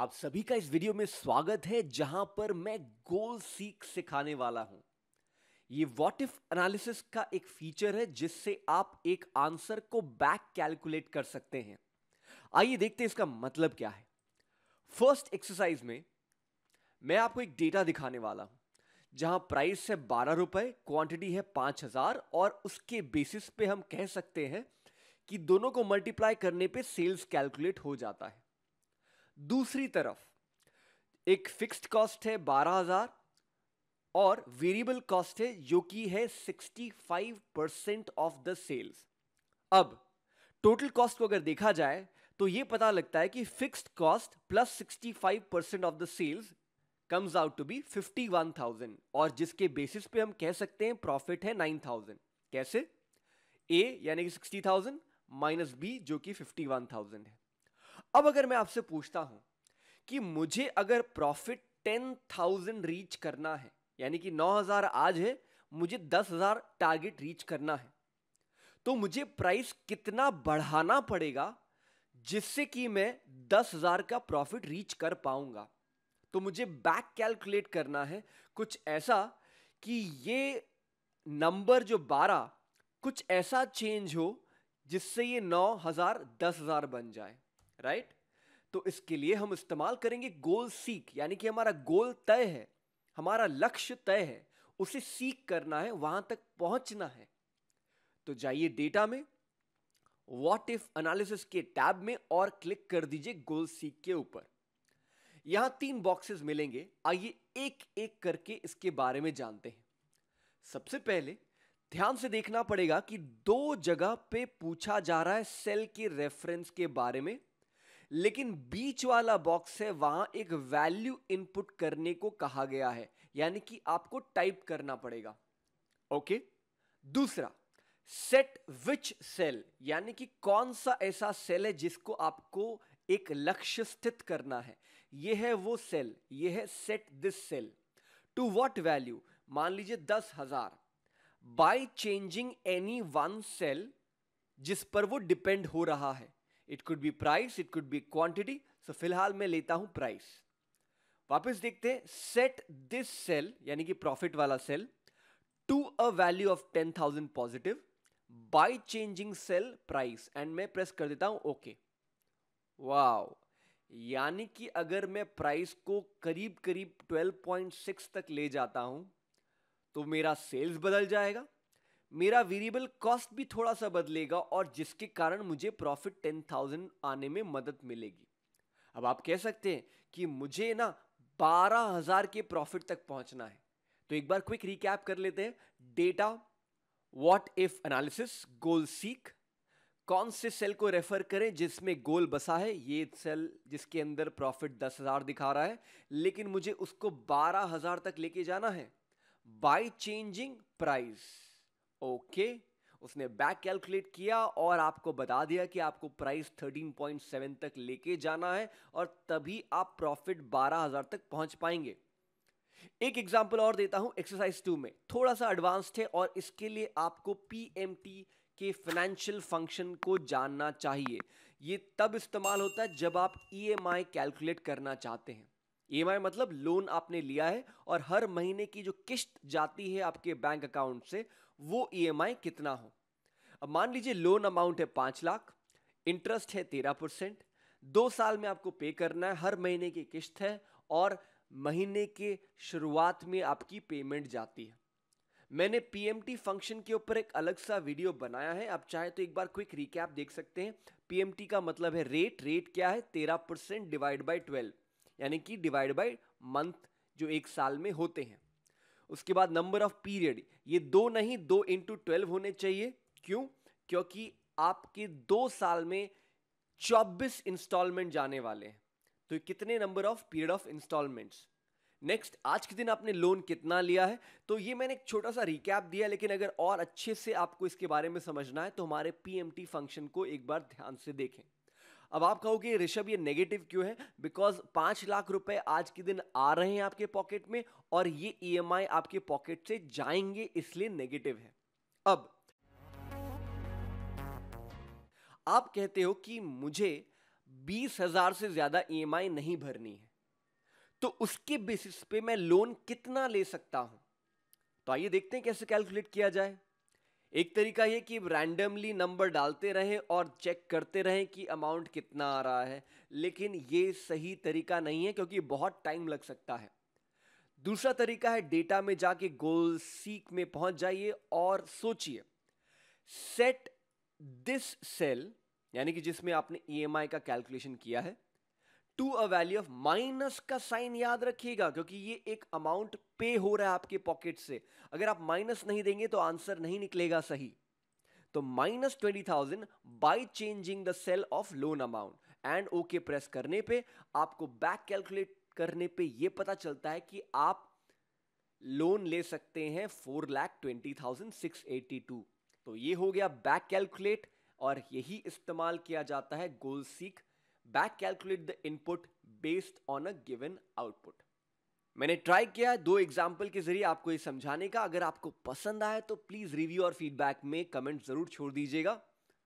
आप सभी का इस वीडियो में स्वागत है जहां पर मैं गोल सीख सिखाने वाला हूं ये व्हाट इफ एनालिसिस का एक फीचर है जिससे आप एक आंसर को बैक कैलकुलेट कर सकते हैं आइए देखते हैं इसका मतलब क्या है फर्स्ट एक्सरसाइज में मैं आपको एक डेटा दिखाने वाला हूं जहां प्राइस है बारह रुपए क्वांटिटी है पांच हजार और उसके बेसिस पे हम कह सकते हैं कि दोनों को मल्टीप्लाई करने पे सेल्स कैलकुलेट हो जाता है दूसरी तरफ एक फिक्स्ड कॉस्ट है बारह हजार और वेरिएबल कॉस्ट है जो कि है 65 परसेंट ऑफ द सेल्स अब टोटल कॉस्ट को अगर देखा जाए तो यह पता लगता है कि fixed cost plus 65 percent of the sales comes out to be 51,000 और जिसके बेसिस पे हम कह सकते हैं प्रॉफिट है 9,000 कैसे ए यानी कि 60,000 माइनस बी जो कि 51,000 है अब अगर मैं आपसे पूछता हूं कि मुझे अगर प्रॉफिट टेन थाउजेंड रीच करना है यानी कि नौ हजार आज है मुझे दस हजार टारगेट रीच करना है तो मुझे प्राइस कितना बढ़ाना पड़ेगा जिससे कि मैं दस हजार का प्रॉफिट रीच कर पाऊंगा तो मुझे बैक कैलकुलेट करना है कुछ ऐसा कि ये नंबर जो बारह कुछ ऐसा चेंज हो जिससे ये नौ हजार दस हजार बन जाए राइट तो इसके लिए हम इस्तेमाल करेंगे गोल सीख यानी कि हमारा गोल तय है हमारा लक्ष्य तय है उसे सीक करना है वहां तक पहुंचना है तो जाइए डेटा में वॉट इफ एनालिसिस के टैब में और क्लिक कर दीजिए गोल सीख के ऊपर यहां तीन बॉक्सेस मिलेंगे आइए एक एक करके इसके बारे में जानते हैं सबसे पहले ध्यान से देखना पड़ेगा कि दो जगह पे पूछा जा रहा है सेल के रेफरेंस के बारे में लेकिन बीच वाला बॉक्स है वहां एक वैल्यू इनपुट करने को कहा गया है यानी कि आपको टाइप करना पड़ेगा ओके दूसरा सेट विच सेल यानी कि कौन सा ऐसा सेल है जिसको आपको एक लक्ष्य स्थित करना है यह है वो सेल यह है set this cell to what value मान लीजिए दस हजार by changing any one cell जिस पर वो डिपेंड हो रहा है it could be price it could be quantity so फिलहाल मैं लेता हूं प्राइस वापस देखते हैं सेट दिस सेल यानी कि प्रॉफिट वाला cell to a value of ten thousand positive by changing cell price and मैं प्रेस कर देता हूं ओके वाओ यानी कि अगर मैं प्राइस को करीब करीब 12.6 तक ले जाता हूं तो मेरा सेल्स बदल जाएगा मेरा वेरिएबल कॉस्ट भी थोड़ा सा बदलेगा और जिसके कारण मुझे प्रॉफिट टेन थाउजेंड आने में मदद मिलेगी अब आप कह सकते हैं कि मुझे ना बारह हजार के प्रॉफिट तक पहुंचना है तो एक बार क्विक रिकैप कर लेते हैं data what if analysis goal seek कौन से सेल को रेफर करें जिसमें गोल बसा है ये सेल जिसके अंदर प्रॉफिट दस हज़ार दिखा रहा है लेकिन मुझे उसको बारह हज़ार तक लेके जाना है बाय चेंजिंग प्राइस ओके उसने बैक कैलकुलेट किया और आपको बता दिया कि आपको प्राइस 13.7 तक लेके जाना है और तभी आप प्रॉफिट 12000 तक पहुंच पाएंगे एक एग्जांपल और देता हूं एक्सरसाइज टू में थोड़ा सा एडवांस्ड है और इसके लिए आपको पी के फाइनेंशियल फंक्शन को जानना चाहिए ये तब इस्तेमाल होता है जब आप ई e कैलकुलेट करना चाहते हैं ई e मतलब लोन आपने लिया है और हर महीने की जो किश्त जाती है आपके बैंक अकाउंट से वो ई e कितना हो अब मान लीजिए लोन अमाउंट है पाँच लाख इंटरेस्ट है तेरह परसेंट दो साल में आपको पे करना है हर महीने की किश्त है और महीने के शुरुआत में आपकी पेमेंट जाती है मैंने पीएमटी फंक्शन के ऊपर एक अलग सा वीडियो बनाया है आप चाहे तो एक बार क्विक रिकैप देख सकते हैं पीएमटी का मतलब है रेट रेट क्या है तेरह परसेंट डिवाइड बाई ट्वेल्व यानी कि डिवाइड बाई मंथ जो एक साल में होते हैं उसके बाद नंबर ऑफ पीरियड ये दो नहीं दो इंटू ट्वेल्व होने चाहिए क्यों क्योंकि आपके दो साल में चौबीस इंस्टॉलमेंट जाने वाले हैं तो कितने number of period of installments next आज के दिन आपने लोन कितना लिया है तो ये मैंने एक छोटा सा रिकैप दिया लेकिन अगर और अच्छे से आपको इसके बारे में समझना है तो हमारे पीएमटी फंक्शन को एक बार ध्यान से देखें अब आप कहोगे ऋषभ ये नेगेटिव क्यों है बिकॉज पांच लाख रुपए आज के दिन आ रहे हैं आपके पॉकेट में और ये ई e आपके पॉकेट से जाएंगे इसलिए नेगेटिव है अब आप कहते हो कि मुझे बीस हजार से ज्यादा ई e नहीं भरनी है तो उसके बेसिस पे मैं लोन कितना ले सकता हूं तो आइए देखते हैं कैसे कैलकुलेट किया जाए एक तरीका ये कि रैंडमली नंबर डालते रहें और चेक करते रहें कि अमाउंट कितना आ रहा है लेकिन ये सही तरीका नहीं है क्योंकि बहुत टाइम लग सकता है दूसरा तरीका है डेटा में जाके गोल सीक में पहुंच जाइए और सोचिए सेट दिस सेल यानी कि जिसमें आपने ई e का कैलकुलेशन किया है to a value of minus का साइन याद रखिएगा क्योंकि ये एक अमाउंट पे हो रहा है आपके पॉकेट से अगर आप माइनस नहीं देंगे तो आंसर नहीं निकलेगा सही तो minus twenty thousand by changing the cell of loan amount and okay press करने पे आपको बैक कैलकुलेट करने पे ये पता चलता है कि आप लोन ले सकते हैं four lakh twenty thousand six eighty two तो ये हो गया बैक कैलकुलेट और यही इस्तेमाल किया जाता है goal seek back calculate the input based on a given output मैंने ट्राई किया दो एग्जाम्पल के जरिए आपको ये समझाने का अगर आपको पसंद आया तो प्लीज़ रिव्यू और फीडबैक में कमेंट ज़रूर छोड़ दीजिएगा